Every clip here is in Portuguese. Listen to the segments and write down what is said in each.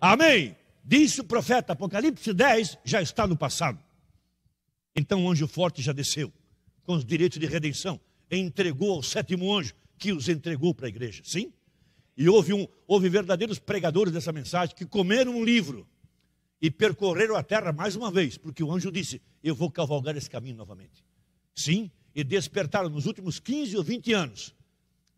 Amém. Disse o profeta, Apocalipse 10 já está no passado. Então o anjo forte já desceu com os direitos de redenção, entregou ao sétimo anjo, que os entregou para a igreja. Sim? E houve, um, houve verdadeiros pregadores dessa mensagem que comeram um livro e percorreram a terra mais uma vez, porque o anjo disse: Eu vou cavalgar esse caminho novamente. Sim, e despertaram nos últimos 15 ou 20 anos.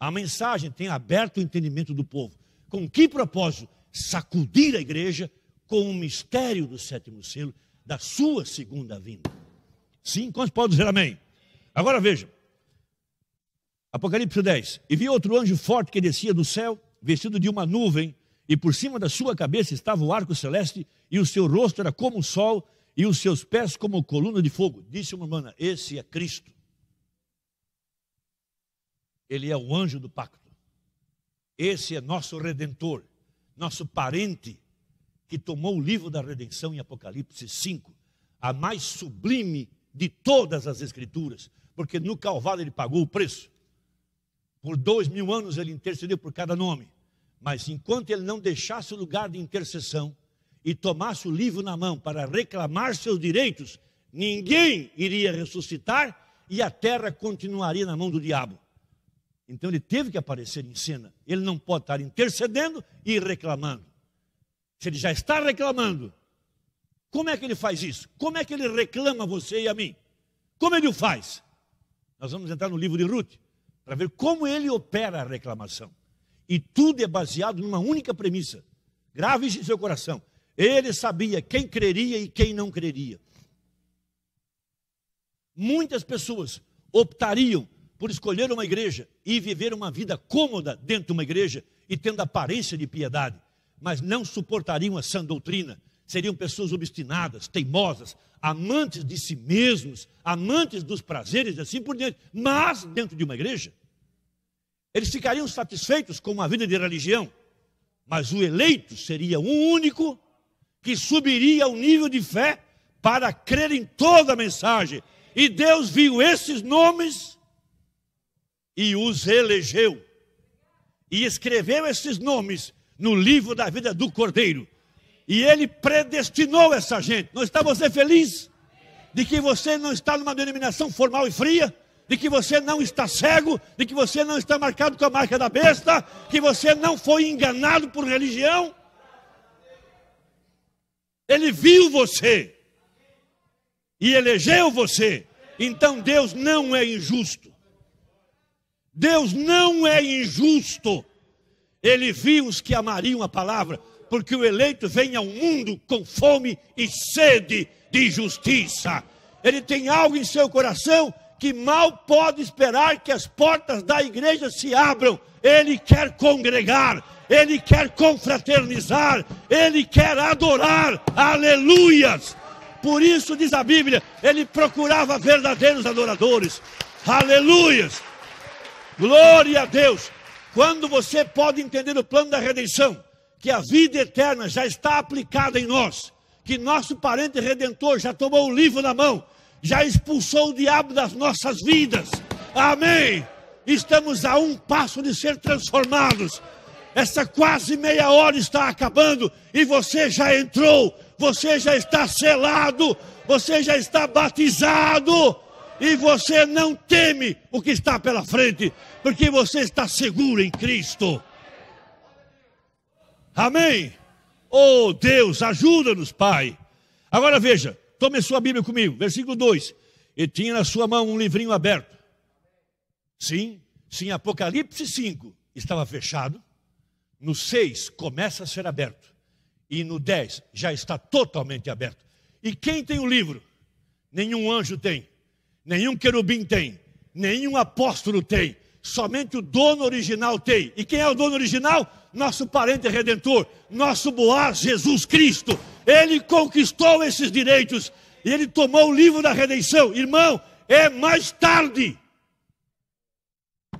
A mensagem tem aberto o entendimento do povo. Com que propósito? sacudir a igreja com o mistério do sétimo selo, da sua segunda vinda. Sim, quantos podem dizer amém? Agora veja, Apocalipse 10: E vi outro anjo forte que descia do céu, vestido de uma nuvem, e por cima da sua cabeça estava o arco celeste, e o seu rosto era como o sol, e os seus pés como coluna de fogo. Disse uma irmã: Esse é Cristo. Ele é o anjo do pacto. Esse é nosso redentor nosso parente que tomou o livro da redenção em Apocalipse 5, a mais sublime de todas as Escrituras, porque no Calvário ele pagou o preço. Por dois mil anos ele intercedeu por cada nome, mas enquanto ele não deixasse o lugar de intercessão e tomasse o livro na mão para reclamar seus direitos, ninguém iria ressuscitar e a terra continuaria na mão do diabo. Então ele teve que aparecer em cena. Ele não pode estar intercedendo e reclamando. Se ele já está reclamando, como é que ele faz isso? Como é que ele reclama a você e a mim? Como ele o faz? Nós vamos entrar no livro de Ruth para ver como ele opera a reclamação. E tudo é baseado numa única premissa. Grave em seu coração. Ele sabia quem creria e quem não creria. Muitas pessoas optariam por escolher uma igreja e viver uma vida cômoda dentro de uma igreja e tendo aparência de piedade, mas não suportariam a sã doutrina. Seriam pessoas obstinadas, teimosas, amantes de si mesmos, amantes dos prazeres e assim por diante. Mas, dentro de uma igreja, eles ficariam satisfeitos com uma vida de religião, mas o eleito seria o único que subiria ao nível de fé para crer em toda a mensagem. E Deus viu esses nomes e os elegeu. E escreveu esses nomes no livro da vida do Cordeiro. E ele predestinou essa gente. Não está você feliz? De que você não está numa denominação formal e fria? de que você não está cego, de que você não está marcado com a marca da besta, que você não foi enganado por religião. Ele viu você e elegeu você. Então Deus não é injusto. Deus não é injusto. Ele viu os que amariam a palavra, porque o eleito vem ao mundo com fome e sede de justiça. Ele tem algo em seu coração que mal pode esperar que as portas da igreja se abram. Ele quer congregar, ele quer confraternizar, ele quer adorar. Aleluias! Por isso diz a Bíblia, ele procurava verdadeiros adoradores. Aleluias! Glória a Deus! Quando você pode entender o plano da redenção, que a vida eterna já está aplicada em nós, que nosso parente redentor já tomou o livro na mão, já expulsou o diabo das nossas vidas. Amém! Estamos a um passo de ser transformados. Essa quase meia hora está acabando e você já entrou, você já está selado, você já está batizado e você não teme o que está pela frente, porque você está seguro em Cristo. Amém? Oh Deus, ajuda-nos, Pai. Agora veja, tome sua Bíblia comigo, versículo 2. E tinha na sua mão um livrinho aberto. Sim, sim, Apocalipse 5 estava fechado. No 6 começa a ser aberto. E no 10 já está totalmente aberto. E quem tem o livro? Nenhum anjo tem Nenhum querubim tem, nenhum apóstolo tem, somente o dono original tem. E quem é o dono original? Nosso parente redentor, nosso Boaz Jesus Cristo. Ele conquistou esses direitos e ele tomou o livro da redenção. Irmão, é mais tarde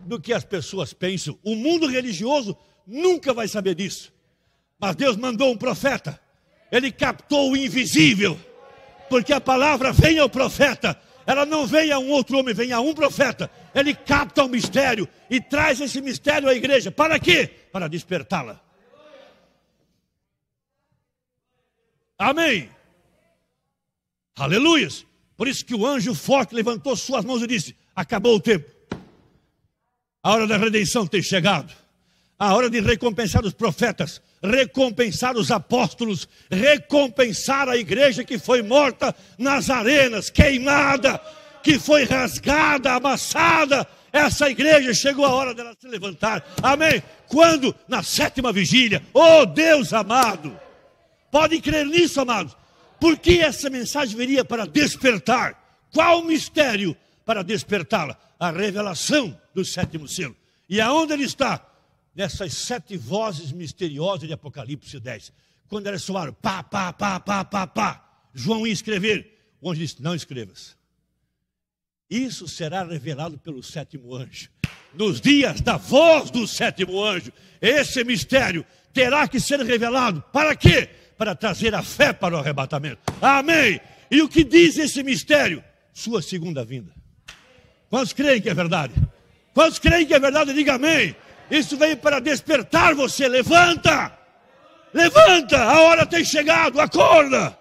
do que as pessoas pensam. O mundo religioso nunca vai saber disso. Mas Deus mandou um profeta, ele captou o invisível, porque a palavra vem ao profeta ela não vem a um outro homem, vem a um profeta. Ele capta o mistério e traz esse mistério à igreja. Para quê? Para despertá-la. Amém. Aleluias. Por isso que o anjo forte levantou suas mãos e disse: Acabou o tempo. A hora da redenção tem chegado a hora de recompensar os profetas, recompensar os apóstolos, recompensar a igreja que foi morta nas arenas, queimada, que foi rasgada, amassada. Essa igreja chegou a hora dela se levantar. Amém? Quando? Na sétima vigília. Oh Deus amado! Podem crer nisso, amados. Por que essa mensagem viria para despertar? Qual o mistério para despertá-la? A revelação do sétimo selo. E aonde ele está? nessas sete vozes misteriosas de Apocalipse 10. Quando elas soaram, pá, pá, pá, pá, pá, pá, João ia escrever. O anjo disse: Não escrevas. Isso será revelado pelo sétimo anjo. Nos dias da voz do sétimo anjo, esse mistério terá que ser revelado. Para quê? Para trazer a fé para o arrebatamento. Amém. E o que diz esse mistério? Sua segunda vinda. Quantos creem que é verdade? Quantos creem que é verdade? Diga amém. Isso veio para despertar você. Levanta! Levanta! A hora tem chegado, acorda!